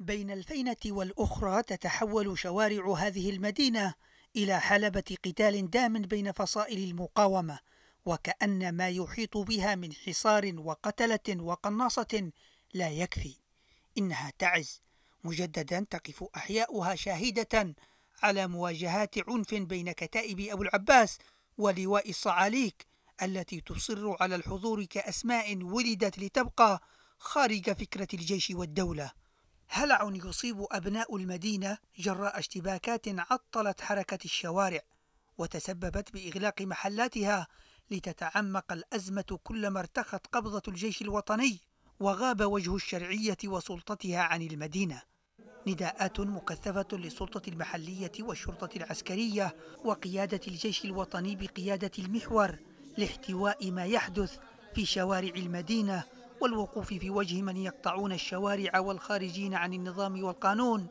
بين الفينة والأخرى تتحول شوارع هذه المدينة إلى حلبة قتال دام بين فصائل المقاومة وكأن ما يحيط بها من حصار وقتلة وقناصة لا يكفي إنها تعز مجددا تقف أحياؤها شاهدة على مواجهات عنف بين كتائب أبو العباس ولواء الصعاليك التي تصر على الحضور كأسماء ولدت لتبقى خارج فكرة الجيش والدولة هلع يصيب أبناء المدينة جراء اشتباكات عطلت حركة الشوارع وتسببت بإغلاق محلاتها لتتعمق الأزمة كلما ارتخت قبضة الجيش الوطني وغاب وجه الشرعية وسلطتها عن المدينة نداءات مكثفة للسلطة المحلية والشرطة العسكرية وقيادة الجيش الوطني بقيادة المحور لاحتواء ما يحدث في شوارع المدينة والوقوف في وجه من يقطعون الشوارع والخارجين عن النظام والقانون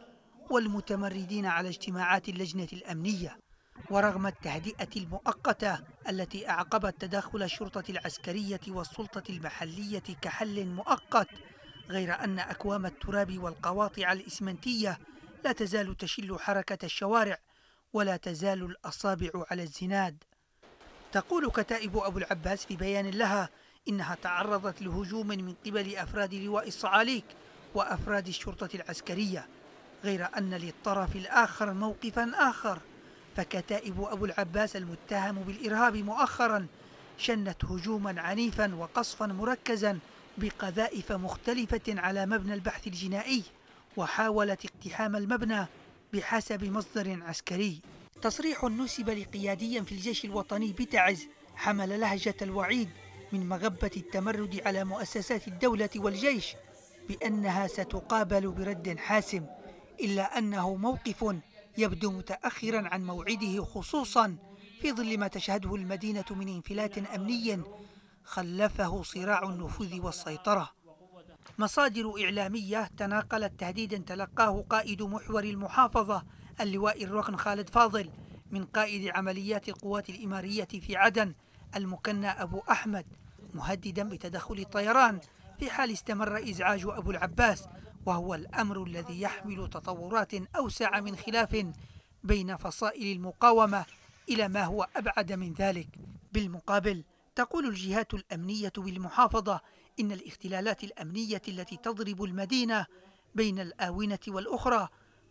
والمتمردين على اجتماعات اللجنة الأمنية ورغم التهدئة المؤقتة التي أعقبت تدخل الشرطة العسكرية والسلطة المحلية كحل مؤقت غير أن أكوام التراب والقواطع الإسمنتية لا تزال تشل حركة الشوارع ولا تزال الأصابع على الزناد تقول كتائب أبو العباس في بيان لها إنها تعرضت لهجوم من قبل أفراد لواء الصعاليك وأفراد الشرطة العسكرية غير أن للطرف الآخر موقفا آخر فكتائب أبو العباس المتهم بالإرهاب مؤخرا شنت هجوما عنيفا وقصفا مركزا بقذائف مختلفة على مبنى البحث الجنائي وحاولت اقتحام المبنى بحسب مصدر عسكري تصريح نسب لقيادي في الجيش الوطني بتعز حمل لهجة الوعيد من مغبة التمرد على مؤسسات الدولة والجيش بأنها ستقابل برد حاسم إلا أنه موقف يبدو متأخرا عن موعده خصوصا في ظل ما تشهده المدينة من انفلات أمني خلفه صراع النفوذ والسيطرة مصادر إعلامية تناقلت تهديدا تلقاه قائد محور المحافظة اللواء الركن خالد فاضل من قائد عمليات القوات الإمارية في عدن المكنى أبو أحمد مهددا بتدخل الطيران في حال استمر إزعاج أبو العباس وهو الأمر الذي يحمل تطورات أوسع من خلاف بين فصائل المقاومة إلى ما هو أبعد من ذلك بالمقابل تقول الجهات الأمنية بالمحافظة إن الاختلالات الأمنية التي تضرب المدينة بين الآونة والأخرى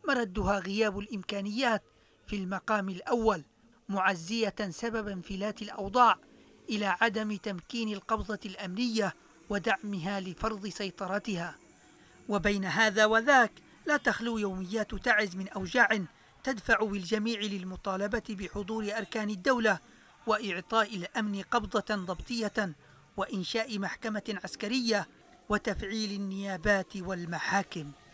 مردها غياب الإمكانيات في المقام الأول معزية سبب انفلات الأوضاع إلى عدم تمكين القبضة الأمنية ودعمها لفرض سيطرتها وبين هذا وذاك لا تخلو يوميات تعز من أوجاع تدفع بالجميع للمطالبة بحضور أركان الدولة وإعطاء الأمن قبضة ضبطية وإنشاء محكمة عسكرية وتفعيل النيابات والمحاكم